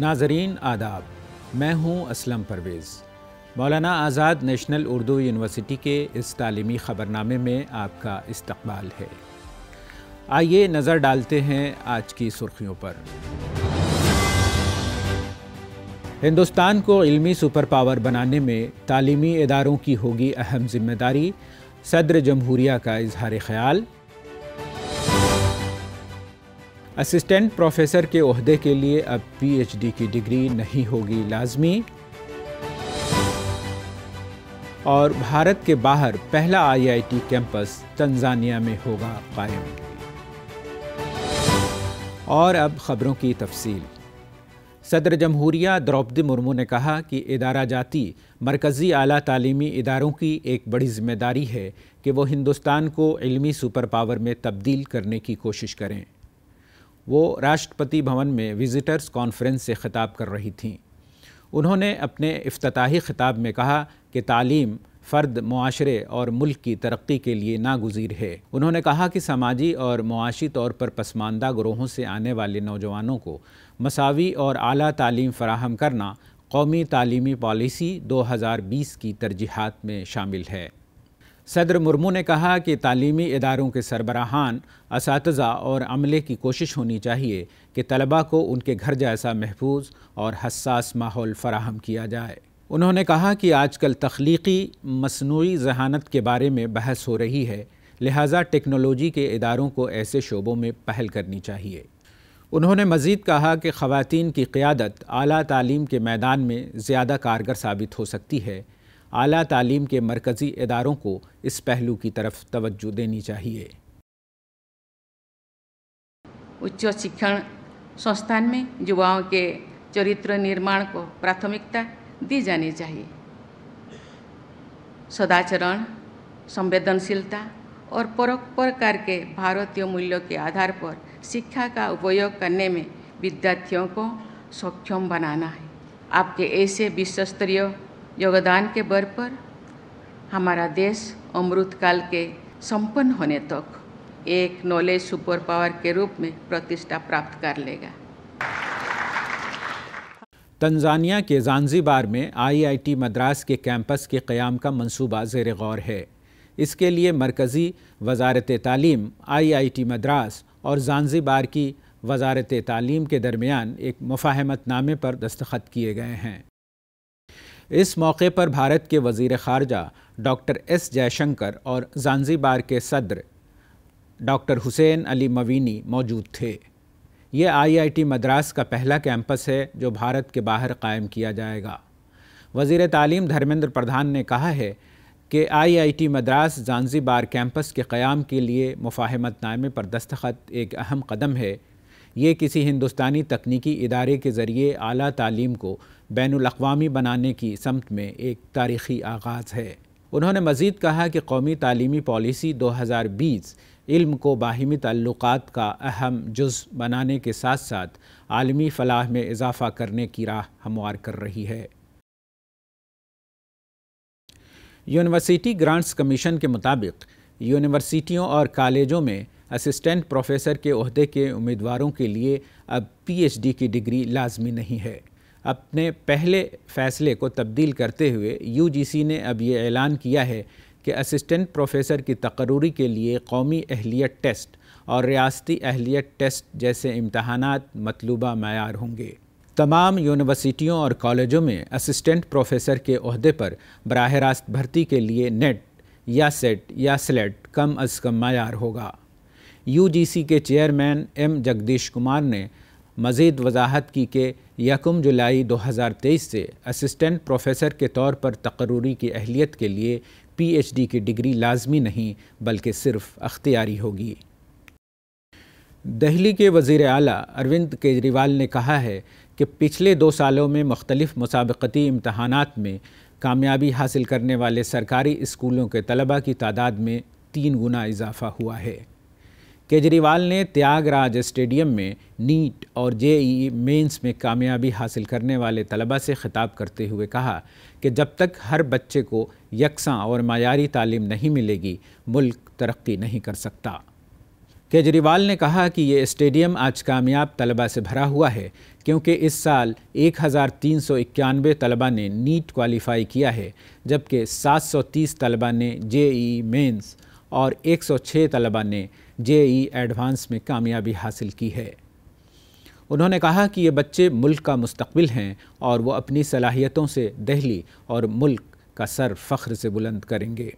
नाजरीन आदाब मैं हूँ असलम परवेज़ मौलाना आज़ाद नेशनल उर्दू यूनिवर्सिटी के इस तालीमी ख़बरनामे में आपका इस्तबाल है आइए नज़र डालते हैं आज की सुर्खियों पर हिंदुस्तान को इल्मी सुपर पावर बनाने में तालीमी इदारों की होगी अहम जिम्मेदारी सदर जमहूरिया का इजहार ख्याल असिस्टेंट प्रोफेसर के अहदे के लिए अब पीएचडी की डिग्री नहीं होगी लाजमी और भारत के बाहर पहला आईआईटी कैंपस तंजानिया में होगा कायम और अब खबरों की तफसील सदर जमहूरिया द्रौपदी मुर्मू ने कहा कि इदारा जाती मरकज़ी अली तालीमी इदारों की एक बड़ी जिम्मेदारी है कि वो हिंदुस्तान को इलमी सुपर पावर में तब्दील करने की कोशिश करें वो राष्ट्रपति भवन में विज़िटर्स कॉन्फ्रेंस से ख़िताब कर रही थीं उन्होंने अपने अफ्ताही ख़िताब में कहा कि तालीम फ़र्द माशरे और मुल्क की तरक्की के लिए नागजीर है उन्होंने कहा कि समाजी और मुआशी तौर पर पसमानदा ग्रोहों से आने वाले नौजवानों को मसावी और अली तालीम फ़राहम करना कौमी तलीमी पॉलिसी 2020 की तरजीहत में शामिल है सदर मुर्मू ने कहा कि तालीमी इदारों के सरबराहान इस और अमले की कोशिश होनी चाहिए कि तलबा को उनके घर जैसा महफूज और हसास माहौल फराहम किया जाए उन्होंने कहा कि आजकल तख्लीकी मसनू जहानत के बारे में बहस हो रही है लिहाजा टेक्नोलॉजी के इदारों को ऐसे शोबों में पहल करनी चाहिए उन्होंने मज़ीद कहा कि ख़वान की क़्यादत अली तालीम के मैदान में ज़्यादा कारगर साबित हो सकती है आला तालीम के मरकज़ी इदारों को इस पहलू की तरफ तवज्जो देनी चाहिए उच्च शिक्षण संस्थान में युवाओं के चरित्र निर्माण को प्राथमिकता दी जानी चाहिए सदाचरण संवेदनशीलता और परोपकार के भारतीय मूल्यों के आधार पर शिक्षा का उपयोग करने में विद्यार्थियों को सक्षम बनाना है आपके ऐसे विश्व स्तरीय योगदान के बल पर हमारा देश अमृतकाल के संपन्न होने तक एक नॉलेज सुपर पावर के रूप में प्रतिष्ठा प्राप्त कर लेगा तंजानिया के जानजीबार में आईआईटी मद्रास के कैंपस के क़्याम का मंसूबा जेर गौर है इसके लिए मरकज़ी वजारत तालीम आईआईटी मद्रास और जानजीबार की वजारत तालीम के दरमियान एक मुफाहमत नामे पर दस्तखत किए गए हैं इस मौके पर भारत के वजीर खारजा डॉक्टर एस जयशंकर और जानजीबार के सदर डॉक्टर हुसैन अली मवीनी मौजूद थे ये आईआईटी मद्रास का पहला कैंपस है जो भारत के बाहर कायम किया जाएगा वजीर तालीम धर्मेंद्र प्रधान ने कहा है कि आईआईटी मद्रास जानजीबार कैंपस के क़्याम के लिए मुफाहमत नामे पर दस्तखत एक अहम कदम है ये किसी हिंदुस्तानी तकनीकी इदारे के ज़रिए अली तालीम को बैन अवी बनाने की समत में एक तारीख़ी आगाज़ है उन्होंने मज़ीद कहा कि कौमी तलीमी पॉलिसी 2020 इल्म को बाहिमी तल्लुक़ का अहम जुज़ बनाने के साथ साथ आलमी फलाह में इजाफ़ा करने की राह हमवार कर रही है यूनिवर्सिटी ग्रांट्स कमीशन के मुताबिक यूनिवर्सिटियों और कॉलेजों में असिस्टेंट प्रोफेसर के अहदे के उम्मीदवारों के लिए अब पीएचडी की डिग्री लाजमी नहीं है अपने पहले फैसले को तब्दील करते हुए यूजीसी ने अब ये ऐलान किया है कि असिस्टेंट प्रोफेसर की तकरूरी के लिए कौमी अहलियत टेस्ट और रियासती अहलियत टेस्ट जैसे इम्तहान मतलूबा मैार होंगे तमाम यूनिवर्सिटियों और कॉलेजों में असिस्टेंट प्रोफेसर के अहदे पर बरह रास्त भर्ती के लिए नेट या सेट या स्लेट कम अज़ कम मैार होगा यूजीसी के चेयरमैन एम जगदीश कुमार ने मजीद वजाहत की कि यकम जुलाई 2023 से असिस्टेंट प्रोफेसर के तौर पर तकरूरी की अहलियत के लिए पीएचडी की डिग्री लाजमी नहीं बल्कि सिर्फ अख्तियारी होगी दहली के वज़ी अली अरविंद केजरीवाल ने कहा है कि पिछले दो सालों में मुख्तलिफ मसाबती इम्तहान में कामयाबी हासिल करने वाले सरकारी स्कूलों के तलबा की तादाद में तीन गुना इजाफा हुआ है केजरीवाल ने त्यागराज स्टेडियम में नीट और जेई मेंस में कामयाबी हासिल करने वाले तलबा से खिताब करते हुए कहा कि जब तक हर बच्चे को यकसा और मायारी तालीम नहीं मिलेगी मुल्क तरक्की नहीं कर सकता केजरीवाल ने कहा कि ये स्टेडियम आज कामयाब तलबा से भरा हुआ है क्योंकि इस साल एक हज़ार तीन सौ इक्यानवे तलबा ने नीट क्वालिफ़ाई किया है जबकि सात सौ तीस तलबा ने जे ई मेन्स और 106 तलबा ने जे एडवांस में कामयाबी हासिल की है उन्होंने कहा कि ये बच्चे मुल्क का मुस्तबिल हैं और वो अपनी सलाहियतों से दहली और मुल्क का सर फ़ख्र से बुलंद करेंगे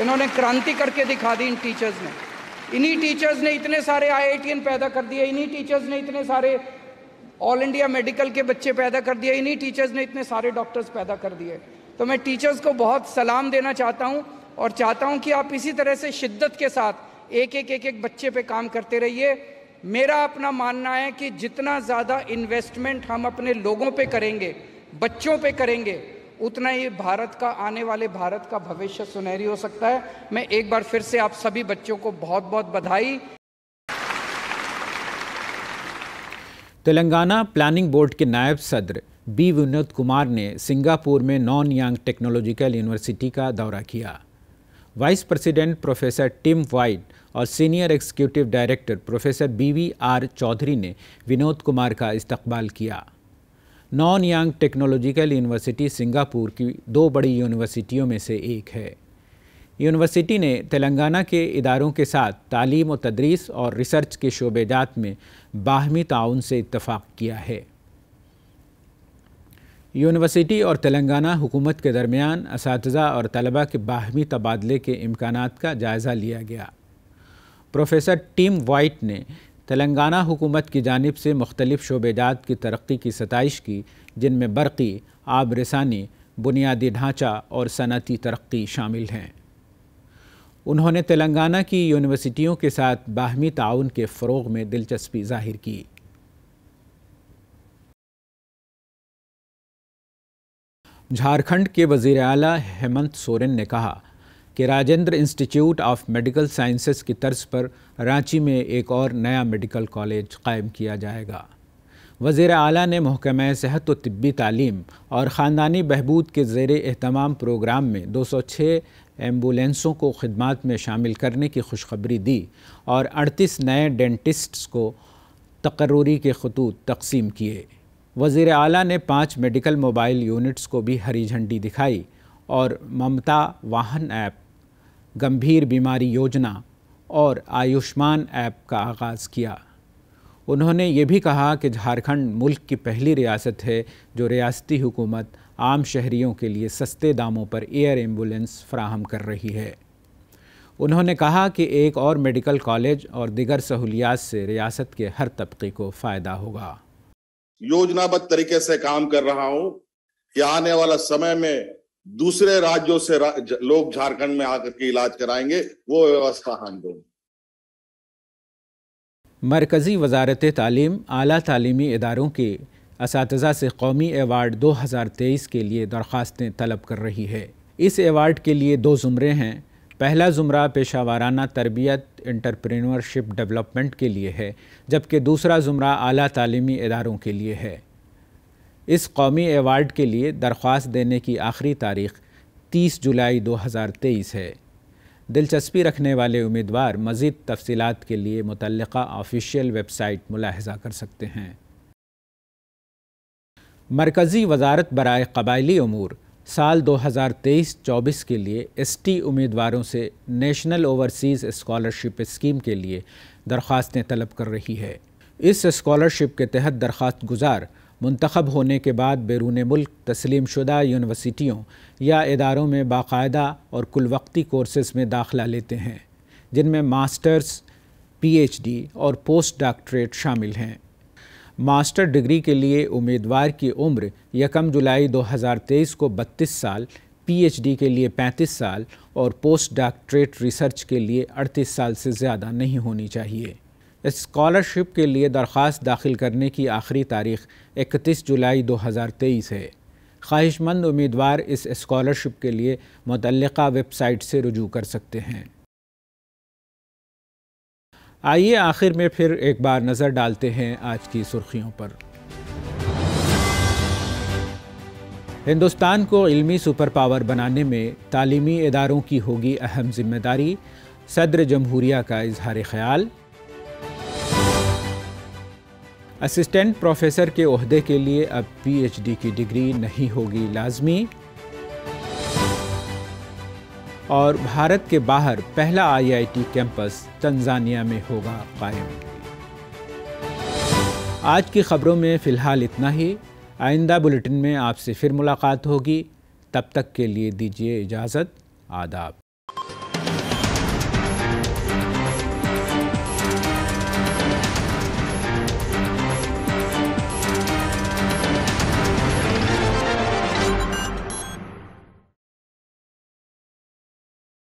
इन्होंने क्रांति करके दिखा दी इन टीचर्स ने इन्हीं टीचर्स ने इतने सारे आई पैदा कर दिए इन्हीं टीचर्स ने इतने सारे ऑल इंडिया मेडिकल के बच्चे पैदा कर दिए इन्हीं टीचर्स ने इतने सारे डॉक्टर्स पैदा कर दिए तो मैं टीचर्स को बहुत सलाम देना चाहता हूँ और चाहता हूं कि आप इसी तरह से शिद्दत के साथ एक एक एक एक बच्चे पे काम करते रहिए मेरा अपना मानना है कि जितना ज़्यादा इन्वेस्टमेंट हम अपने लोगों पे करेंगे बच्चों पे करेंगे उतना ही भारत का आने वाले भारत का भविष्य सुनहरी हो सकता है मैं एक बार फिर से आप सभी बच्चों को बहुत बहुत बधाई तेलंगाना प्लानिंग बोर्ड के नायब सदर बी विनोद कुमार ने सिंगापुर में नॉन यांग टेक्नोलॉजिकल यूनिवर्सिटी का दौरा किया vice president professor Tim White और senior executive director professor B V R Chaudhary ने विनोद कुमार का इस्तकबाल किया Nanyang technological university Singapore की दो बड़ी यूनिवर्सिटियों में से एक है यूनिवर्सिटी ने तेलंगाना के इदारों के साथ तालीम व तदरीस और रिसर्च के शोबेजात में बाहमी ताउन से इतफ़ाक़ किया है यूनिवर्सिटी और तेलंगाना हुकूमत के दरमियान इस और तलबा के बाहमी तबादले के इम्कान का जायज़ा लिया गया प्रोफेसर टीम वाइट ने तेलंगाना हुकूमत की जानब से मुख्तलिफ शोबेजात की तरक्की की सतश की जिनमें बरक़ी आब रसानी बुनियादी ढांचा और सनती तरक्की शामिल हैं उन्होंने तेलंगाना की यूनिवर्सिटियों के साथ बाहमी ताउन के फ़रोग में दिलचस्पी जाहिर की झारखंड के वजीर अली हेमंत सोरेन ने कहा कि Rajendra institute of medical sciences की तर्ज पर रांची में एक और नया मेडिकल कॉलेज कायम किया जाएगा वजीर अली ने महकम सेहत व तबी तालीम और ख़ानदानी बहबूद के जेर अहतमाम प्रोग्राम में 206 एम्बुलेंसों को खदमात में शामिल करने की खुशखबरी दी और अड़तीस नए डेंटिस्ट्स को तकर्री के खतूत तकसीम किए वज़ी अला ने पाँच मेडिकल मोबाइल यूनिट्स को भी हरी झंडी दिखाई और ममता वाहन ऐप गंभीर बीमारी योजना और आयुष्मान ऐप का आगाज़ किया उन्होंने ये भी कहा कि झारखंड मुल्क की पहली रियासत है जो रियासती हुकूमत आम शहरियों के लिए सस्ते दामों पर एयर एम्बुलेंस फ्राहम कर रही है उन्होंने कहा कि एक और मेडिकल कॉलेज और दिगर सहूलियात से रियासत के हर तबके को फ़ायदा होगा योजनाबद्ध तरीके से काम कर रहा हूं कि आने वाला समय में दूसरे राज्यों से रा, ज, लोग झारखंड में आकर के इलाज कराएंगे वो व्यवस्था हम दो मरकज़ी वजारत तालीम आला तालीमी इदारों के इस से कौमी एवार्ड 2023 के लिए दरख्वास्तें तलब कर रही है इस एवार्ड के लिए दो ज़ुमरे हैं पहला ज़ुमरा पेशा वाराना तरबियत इंटरप्रेनरशिप डेवलपमेंट के लिए है जबकि दूसरा ज़ुमरा अली तलीमी इदारों के लिए है इस कौमी एवार्ड के लिए दरख्वास्त देने की आखिरी तारीख 30 जुलाई 2023 है दिलचस्पी रखने वाले उम्मीदवार मज़ीद तफसीत के लिए मुतल ऑफिशियल वेबसाइट मुलाहजा कर सकते हैं मरकज़ी वजारत बरए कबायली अमूर साल 2023-24 के लिए एसटी उम्मीदवारों से नेशनल ओवरसीज़ स्कॉलरशिप स्कीम के लिए दरख्वास्तें तलब कर रही है इस स्कॉलरशिप के तहत दरख्वास्त गुजार मंतखब होने के बाद बैरून मुल्क तस्लीम शुदा यूनिवर्सिटियों या इदारों में बाकायदा और वक्ती कोर्सेज़ में दाखिला लेते हैं जिनमें मास्टर्स पीएचडी और पोस्ट डॉक्टरेट शामिल हैं मास्टर डिग्री के लिए उम्मीदवार की उम्र यकम जुलाई 2023 को 32 साल पीएचडी के लिए 35 साल और पोस्ट डॉक्टरेट रिसर्च के लिए 38 साल से ज़्यादा नहीं होनी चाहिए स्कॉलरशिप के लिए दरख्वास्त दाखिल करने की आखिरी तारीख 31 जुलाई 2023 है ख्वाहिशमंद उम्मीदवार इस स्कॉलरशिप के लिए मुतल वेबसाइट से रजू कर सकते हैं आइए आखिर में फिर एक बार नज़र डालते हैं आज की सुर्खियों पर हिंदुस्तान को इल्मी सुपर पावर बनाने में तालीमी इदारों की होगी अहम जिम्मेदारी सदर जमहूरिया का इजहार ख्याल असिस्टेंट प्रोफेसर के अहदे के लिए अब पीएचडी की डिग्री नहीं होगी लाजमी और भारत के बाहर पहला आईआईटी कैंपस तंजानिया में होगा कायम आज की खबरों में फ़िलहाल इतना ही आइंदा बुलेटिन में आपसे फिर मुलाकात होगी तब तक के लिए दीजिए इजाज़त आदाब